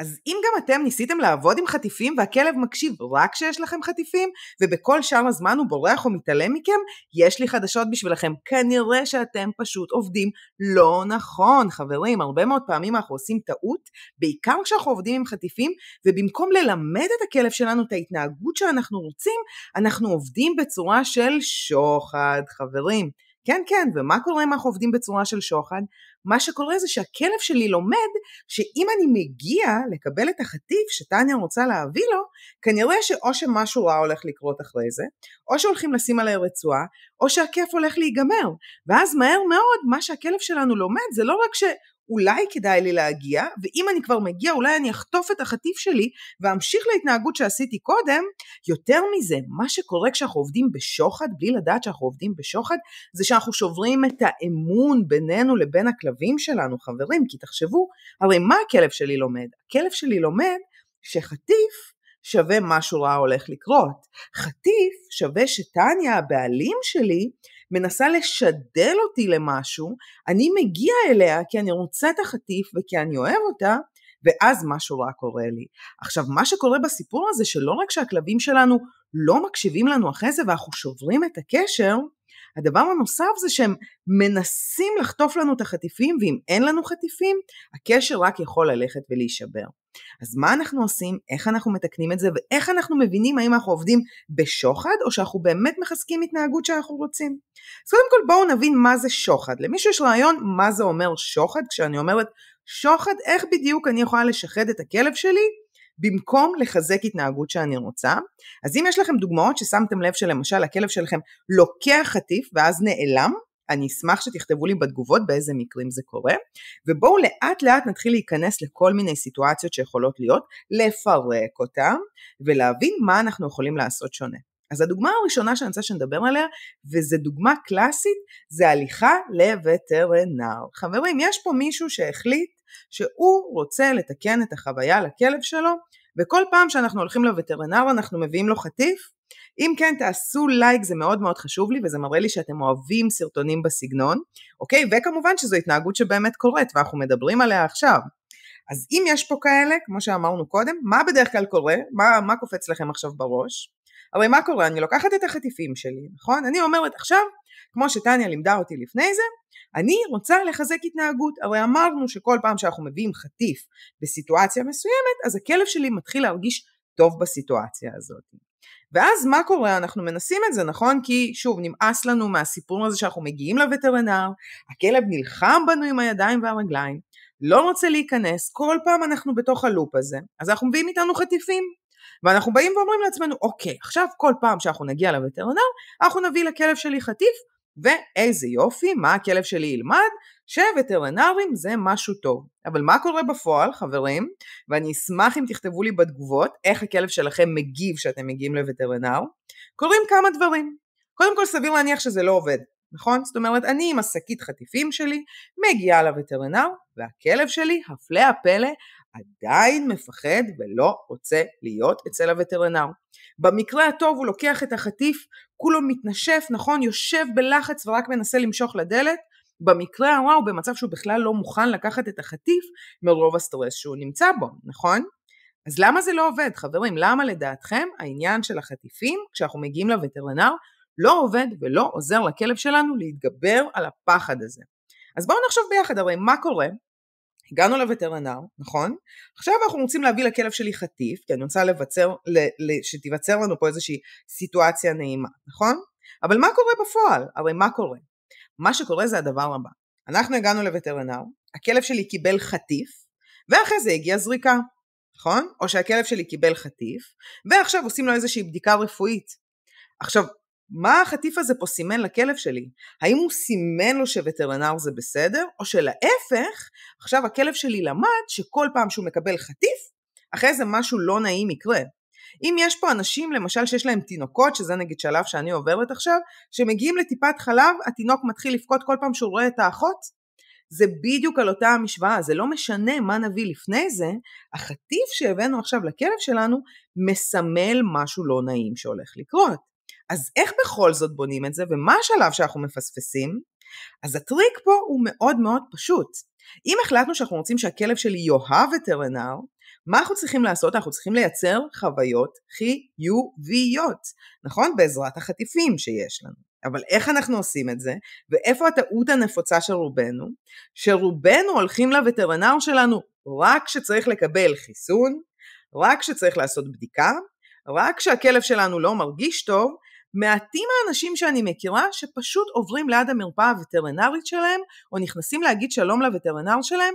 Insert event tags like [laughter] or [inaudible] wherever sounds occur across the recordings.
אז אם גם אתם ניסיתם לעבוד עם חטיפים והכלב מקשיב רק כשיש לכם חטיפים, ובכל שאר הזמן הוא בורח או מתעלם מכם, יש לי חדשות בשבילכם. כנראה שאתם פשוט עובדים לא נכון, חברים. הרבה מאוד פעמים אנחנו עושים טעות, בעיקר כשאנחנו עובדים עם חטיפים, ובמקום ללמד את הכלב שלנו את ההתנהגות שאנחנו רוצים, אנחנו עובדים בצורה של שוחד, חברים. כן, כן, ומה קורה אם אנחנו עובדים בצורה של שוחד? מה שקורה זה שהכלב שלי לומד שאם אני מגיע לקבל את החטיף שטניה רוצה להביא לו, כנראה שאו שמשהו רע הולך לקרות אחרי זה, או שהולכים לשים עליה רצועה, או שהכיף הולך להיגמר. ואז מהר מאוד, מה שהכלב שלנו לומד זה לא רק ש... אולי כדאי לי להגיע, ואם אני כבר מגיע אולי אני אחטוף את החטיף שלי ואמשיך להתנהגות שעשיתי קודם. יותר מזה, מה שקורה כשאנחנו עובדים בשוחד, בלי לדעת שאנחנו עובדים בשוחד, זה שאנחנו שוברים את האמון בינינו לבין הכלבים שלנו, חברים, כי תחשבו, הרי מה הכלב שלי לומד? הכלב שלי לומד שחטיף שווה משהו רע הולך לקרות. חטיף שווה שטניה הבעלים שלי מנסה לשדל אותי למשהו, אני מגיע אליה כי אני רוצה את החטיף וכי אני אוהב אותה, ואז משהו רע קורה לי. עכשיו, מה שקורה בסיפור הזה, שלא רק שהכלבים שלנו לא מקשיבים לנו אחרי זה ואנחנו שוברים את הקשר, הדבר הנוסף זה שהם מנסים לחטוף לנו את החטיפים, ואם אין לנו חטיפים, הקשר רק יכול ללכת ולהישבר. אז מה אנחנו עושים, איך אנחנו מתקנים את זה, ואיך אנחנו מבינים האם אנחנו עובדים בשוחד, או שאנחנו באמת מחזקים התנהגות שאנחנו רוצים. אז קודם כל בואו נבין מה זה שוחד. למישהו יש רעיון מה זה אומר שוחד, כשאני אומרת שוחד, איך בדיוק אני יכולה לשחד את הכלב שלי? במקום לחזק התנהגות שאני רוצה. אז אם יש לכם דוגמאות ששמתם לב שלמשל הכלב שלכם לוקח חטיף ואז נעלם, אני אשמח שתכתבו לי בתגובות באיזה מקרים זה קורה, ובואו לאט לאט נתחיל להיכנס לכל מיני סיטואציות שיכולות להיות, לפרק אותן, ולהבין מה אנחנו יכולים לעשות שונה. אז הדוגמה הראשונה שאני רוצה שנדבר עליה, וזו דוגמה קלאסית, זה הליכה לווטרנר. חברים, יש פה מישהו שהחליט שהוא רוצה לתקן את החוויה לכלב שלו, וכל פעם שאנחנו הולכים לווטרנר אנחנו מביאים לו חטיף, אם כן, תעשו לייק, זה מאוד מאוד חשוב לי, וזה מראה לי שאתם אוהבים סרטונים בסגנון, אוקיי? וכמובן שזו התנהגות שבאמת קורית, ואנחנו מדברים עליה עכשיו. אז אם יש פה כאלה, כמו שאמרנו קודם, מה בדרך כלל קורה? מה, מה קופץ לכם עכשיו בראש? הרי מה קורה? אני לוקחת את החטיפים שלי, נכון? אני אומרת עכשיו, כמו שטניה לימדה אותי לפני זה, אני רוצה לחזק התנהגות. הרי אמרנו שכל פעם שאנחנו מביאים חטיף בסיטואציה מסוימת, אז הכלב שלי מתחיל להרגיש טוב בסיטואציה הזאת. ואז מה קורה? אנחנו מנסים את זה, נכון? כי שוב, נמאס לנו מהסיפור הזה שאנחנו מגיעים לווטרינר, הכלב נלחם בנו עם הידיים והרגליים, לא רוצה להיכנס, כל פעם אנחנו בתוך הלופ הזה, אז אנחנו מביאים איתנו חטיפים. ואנחנו באים ואומרים לעצמנו, אוקיי, עכשיו כל פעם שאנחנו נגיע לווטרינר, אנחנו נביא לכלב שלי חטיף, ואיזה יופי, מה הכלב שלי ילמד? שווטרינרים זה משהו טוב. אבל מה קורה בפועל, חברים? ואני אשמח אם תכתבו לי בתגובות איך הכלב שלכם מגיב כשאתם מגיעים לווטרינר. קורים כמה דברים. קודם כל סביר להניח שזה לא עובד, נכון? זאת אומרת, אני עם השקית חטיפים שלי מגיעה לווטרינר, והכלב שלי, הפלא הפלא, עדיין מפחד ולא רוצה להיות אצל הווטרינר. במקרה הטוב הוא לוקח את החטיף, כולו מתנשף, נכון, יושב בלחץ ורק מנסה למשוך לדלת, במקרה הרע הוא במצב שהוא בכלל לא מוכן לקחת את החטיף מרוב הסטרס שהוא נמצא בו, נכון? אז למה זה לא עובד, חברים? למה לדעתכם העניין של החטיפים, כשאנחנו מגיעים לווטרינר, לא עובד ולא עוזר לכלב שלנו להתגבר על הפחד הזה? אז בואו נחשוב ביחד, הרי מה קורה הגענו לווטרנר, נכון? עכשיו אנחנו רוצים להביא לכלב שלי חטיף, כי אני רוצה לבצר, ל, ל, שתיווצר לנו פה איזושהי סיטואציה נעימה, נכון? אבל מה קורה בפועל? הרי מה קורה? מה שקורה זה הדבר הבא. אנחנו הגענו לווטרנר, הכלב שלי קיבל חטיף, ואחרי זה הגיעה זריקה, נכון? או שהכלב שלי קיבל חטיף, ועכשיו עושים לו איזושהי בדיקה רפואית. עכשיו, מה החטיף הזה פה סימן לכלב שלי? האם הוא סימן לו שווטרינר זה בסדר, או שלהפך, עכשיו הכלב שלי למד שכל פעם שהוא מקבל חטיף, אחרי זה משהו לא נעים יקרה. אם יש פה אנשים למשל שיש להם תינוקות, שזה נגיד שלב שאני עוברת עכשיו, שמגיעים לטיפת חלב, התינוק מתחיל לבכות כל פעם שהוא רואה את האחות, זה בדיוק על אותה המשוואה, זה לא משנה מה נביא לפני זה, החטיף שהבאנו עכשיו לכלב שלנו מסמל משהו לא נעים שהולך לקרות. אז איך בכל זאת בונים את זה, ומה השלב שאנחנו מפספסים? אז הטריק פה הוא מאוד מאוד פשוט. אם החלטנו שאנחנו רוצים שהכלב שלי יאהב וטרינר, מה אנחנו צריכים לעשות? אנחנו צריכים לייצר חוויות חיוביות, נכון? בעזרת החטיפים שיש לנו. אבל איך אנחנו עושים את זה, ואיפה הטעות הנפוצה של רובנו? שרובנו הולכים לווטרינר שלנו רק כשצריך לקבל חיסון, רק כשצריך לעשות בדיקה, רק כשהכלב שלנו לא מרגיש טוב, מעטים האנשים שאני מכירה שפשוט עוברים ליד המרפאה הווטרינרית שלהם, או נכנסים להגיד שלום לווטרינר שלהם,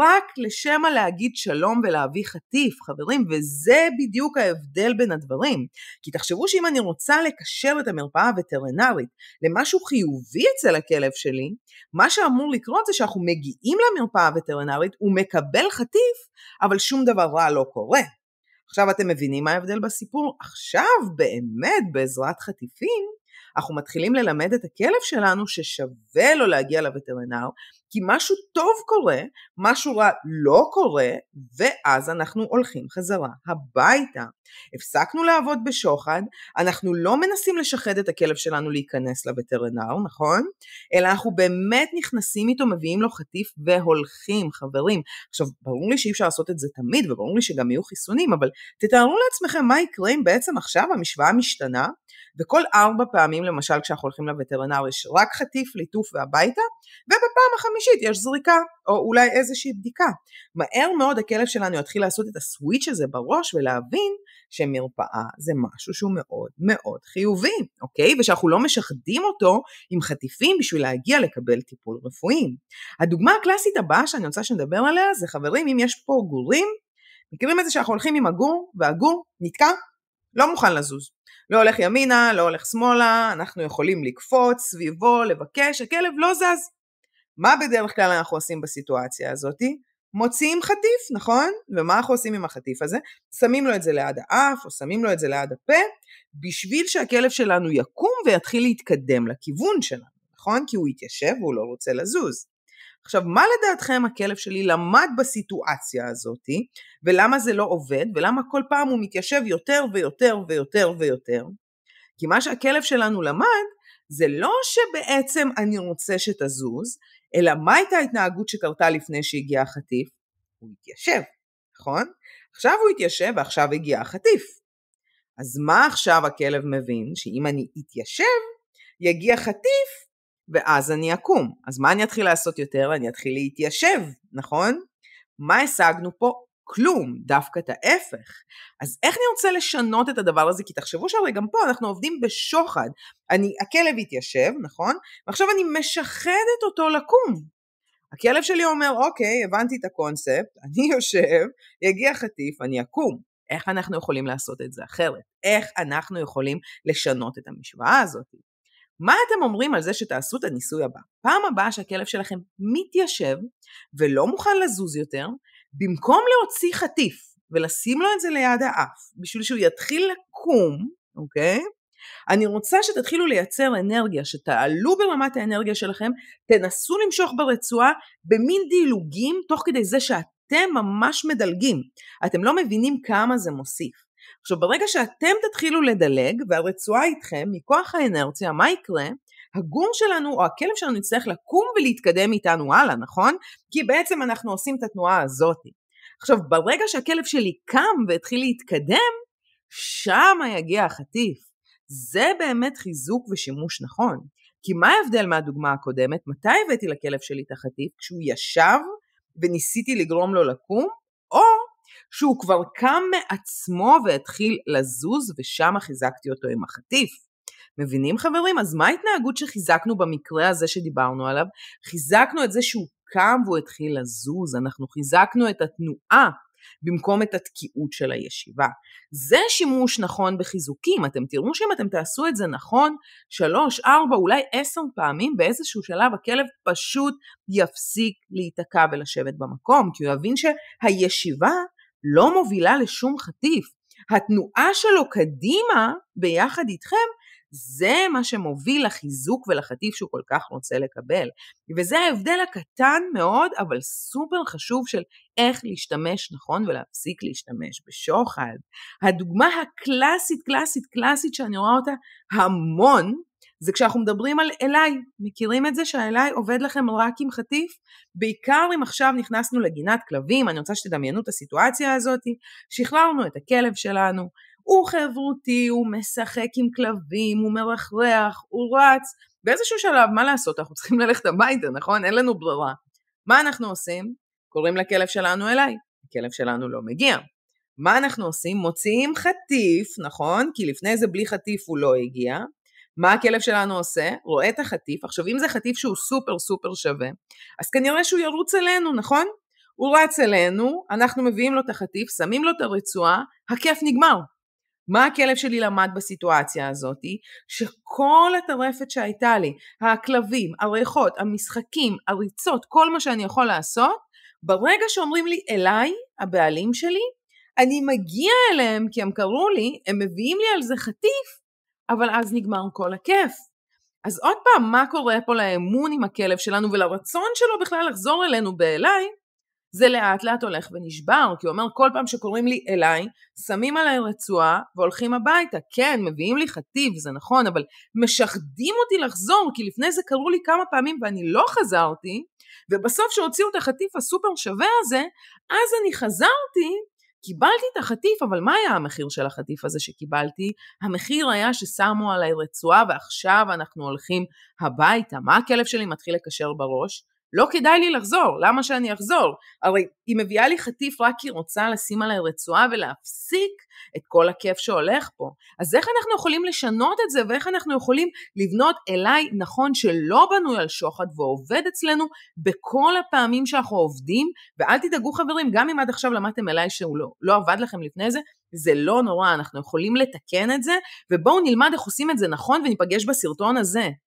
רק לשמא להגיד שלום ולהביא חטיף, חברים, וזה בדיוק ההבדל בין הדברים. כי תחשבו שאם אני רוצה לקשר את המרפאה הווטרינרית למשהו חיובי אצל הכלב שלי, מה שאמור לקרות זה שאנחנו מגיעים למרפאה הווטרינרית, הוא מקבל חטיף, אבל שום דבר רע לא קורה. עכשיו אתם מבינים מה ההבדל בסיפור? עכשיו באמת, בעזרת חטיפים, אנחנו מתחילים ללמד את הכלב שלנו ששווה לו להגיע לווטרינר, כי משהו טוב קורה, משהו רע לא קורה, ואז אנחנו הולכים חזרה הביתה. הפסקנו לעבוד בשוחד, אנחנו לא מנסים לשחד את הכלב שלנו להיכנס לווטרינר, נכון? אלא אנחנו באמת נכנסים איתו, מביאים לו חטיף והולכים, חברים. עכשיו, ברור לי שאי אפשר לעשות את זה תמיד, וברור לי שגם יהיו חיסונים, אבל תתארו לעצמכם מה יקרה אם בעצם עכשיו המשוואה משתנה, וכל ארבע פעמים, למשל כשאנחנו הולכים לווטרינר, יש רק חטיף, ליטוף והביתה, ובפעם החמישית חמישית יש זריקה, או אולי איזושהי בדיקה. מהר מאוד הכלב שלנו יתחיל לעשות את הסוויץ' הזה בראש ולהבין שמרפאה זה משהו שהוא מאוד מאוד חיובי, אוקיי? ושאנחנו לא משחדים אותו עם חטיפים בשביל להגיע לקבל טיפול רפואי. הדוגמה הקלאסית הבאה שאני רוצה שנדבר עליה זה חברים, אם יש פה גורים, מכירים את זה שאנחנו הולכים עם הגור, והגור נתקע, לא מוכן לזוז. לא הולך ימינה, לא הולך שמאלה, אנחנו יכולים לקפוץ סביבו, לבקש, הכלב לא זז. מה בדרך כלל אנחנו עושים בסיטואציה הזאת? מוציאים חטיף, נכון? ומה אנחנו עושים עם החטיף הזה? שמים לו את זה ליד האף, או שמים לו את זה ליד הפה, בשביל שהכלב שלנו יקום ויתחיל להתקדם לכיוון שלנו, נכון? כי הוא התיישב והוא לא רוצה לזוז. עכשיו, מה לדעתכם הכלב שלי למד בסיטואציה הזאתי, ולמה זה לא עובד, ולמה כל פעם הוא מתיישב יותר ויותר ויותר ויותר? כי מה שהכלב שלנו למד, זה לא שבעצם אני רוצה שתזוז, אלא מה הייתה ההתנהגות שקרתה לפני שהגיע החטיף? הוא התיישב, נכון? עכשיו הוא התיישב ועכשיו הגיע החטיף. אז מה עכשיו הכלב מבין? שאם אני אתיישב, יגיע חטיף, ואז אני אקום. אז מה אני אתחיל לעשות יותר? אני אתחיל להתיישב, נכון? מה השגנו פה? כלום, דווקא את ההפך. אז איך אני רוצה לשנות את הדבר הזה? כי תחשבו שהרי גם פה אנחנו עובדים בשוחד. אני, הכלב התיישב, נכון? ועכשיו אני משחדת אותו לקום. הכלב שלי אומר, אוקיי, הבנתי את הקונספט, [laughs] אני יושב, יגיע חטיף, אני אקום. איך אנחנו יכולים לעשות את זה אחרת? איך אנחנו יכולים לשנות את המשוואה הזאת? מה אתם אומרים על זה שתעשו את הניסוי הבא? פעם הבאה שהכלב שלכם מתיישב ולא מוכן לזוז יותר, במקום להוציא חטיף ולשים לו את זה ליד האף, בשביל שהוא יתחיל לקום, אוקיי? אני רוצה שתתחילו לייצר אנרגיה, שתעלו ברמת האנרגיה שלכם, תנסו למשוך ברצועה במין דילוגים, תוך כדי זה שאתם ממש מדלגים. אתם לא מבינים כמה זה מוסיף. עכשיו, ברגע שאתם תתחילו לדלג, והרצועה איתכם, מכוח האנרציה, מה יקרה? הגור שלנו או הכלב שלנו יצטרך לקום ולהתקדם איתנו הלאה, נכון? כי בעצם אנחנו עושים את התנועה הזאת. עכשיו, ברגע שהכלב שלי קם והתחיל להתקדם, שם יגיע החטיף. זה באמת חיזוק ושימוש נכון. כי מה ההבדל מהדוגמה הקודמת? מתי הבאתי לכלב שלי את החטיף? כשהוא ישב וניסיתי לגרום לו לקום, או שהוא כבר קם מעצמו והתחיל לזוז ושם חיזקתי אותו עם החטיף. מבינים חברים? אז מה ההתנהגות שחיזקנו במקרה הזה שדיברנו עליו? חיזקנו את זה שהוא קם והוא התחיל לזוז, אנחנו חיזקנו את התנועה במקום את התקיעות של הישיבה. זה שימוש נכון בחיזוקים, אתם תראו שאם אתם תעשו את זה נכון, שלוש, ארבע, אולי עשר פעמים, באיזשהו שלב הכלב פשוט יפסיק להיתקע ולשבת במקום, כי הוא יבין שהישיבה לא מובילה לשום חטיף. התנועה שלו קדימה ביחד איתכם זה מה שמוביל לחיזוק ולחטיף שהוא כל כך רוצה לקבל. וזה ההבדל הקטן מאוד, אבל סופר חשוב של איך להשתמש נכון ולהפסיק להשתמש בשוחד. הדוגמה הקלאסית, קלאסית, קלאסית שאני רואה אותה המון, זה כשאנחנו מדברים על אליי, מכירים את זה שהאליי עובד לכם רק עם חטיף? בעיקר אם עכשיו נכנסנו לגינת כלבים, אני רוצה שתדמיינו את הסיטואציה הזאת, שחררנו את הכלב שלנו, הוא חברותי, הוא משחק עם כלבים, הוא מרחרח, הוא רץ. באיזשהו שלב, מה לעשות, אנחנו צריכים ללכת הביתה, נכון? אין לנו ברירה. מה אנחנו עושים? קוראים לכלב שלנו אליי. הכלב שלנו לא מגיע. מה אנחנו עושים? מוציאים חטיף, נכון? כי לפני זה בלי חטיף הוא לא הגיע. מה הכלב שלנו עושה? רואה את החטיף. עכשיו, אם זה חטיף שהוא סופר סופר שווה, אז כנראה שהוא ירוץ אלינו, נכון? הוא רץ אלינו, אנחנו מביאים לו את החטיף, שמים לו את הרצועה, הכיף נגמר. מה הכלב שלי למד בסיטואציה הזאתי? שכל הטרפת שהייתה לי, הכלבים, הריחות, המשחקים, הריצות, כל מה שאני יכול לעשות, ברגע שאומרים לי אליי, הבעלים שלי, אני מגיע אליהם כי הם קראו לי, הם מביאים לי על זה חטיף, אבל אז נגמר כל הכיף. אז עוד פעם, מה קורה פה לאמון עם הכלב שלנו ולרצון שלו בכלל לחזור אלינו באליי? זה לאט לאט הולך ונשבר, כי הוא אומר כל פעם שקוראים לי אליי, שמים עליי רצועה והולכים הביתה. כן, מביאים לי חטיב, זה נכון, אבל משחדים אותי לחזור, כי לפני זה קראו לי כמה פעמים ואני לא חזרתי, ובסוף שהוציאו את החטיף הסופר שווה הזה, אז אני חזרתי, קיבלתי את החטיף, אבל מה היה המחיר של החטיף הזה שקיבלתי? המחיר היה ששמו עליי רצועה ועכשיו אנחנו הולכים הביתה. מה הכלב שלי מתחיל לקשר בראש? לא כדאי לי לחזור, למה שאני אחזור? הרי היא מביאה לי חטיף רק כי היא רוצה לשים עליי רצועה ולהפסיק את כל הכיף שהולך פה. אז איך אנחנו יכולים לשנות את זה ואיך אנחנו יכולים לבנות אליי נכון שלא בנוי על שוחד ועובד אצלנו בכל הפעמים שאנחנו עובדים? ואל תדאגו חברים, גם אם עד עכשיו למדתם אליי שהוא לא, לא עבד לכם לפני זה, זה לא נורא, אנחנו יכולים לתקן את זה, ובואו נלמד איך עושים את זה נכון וניפגש בסרטון הזה.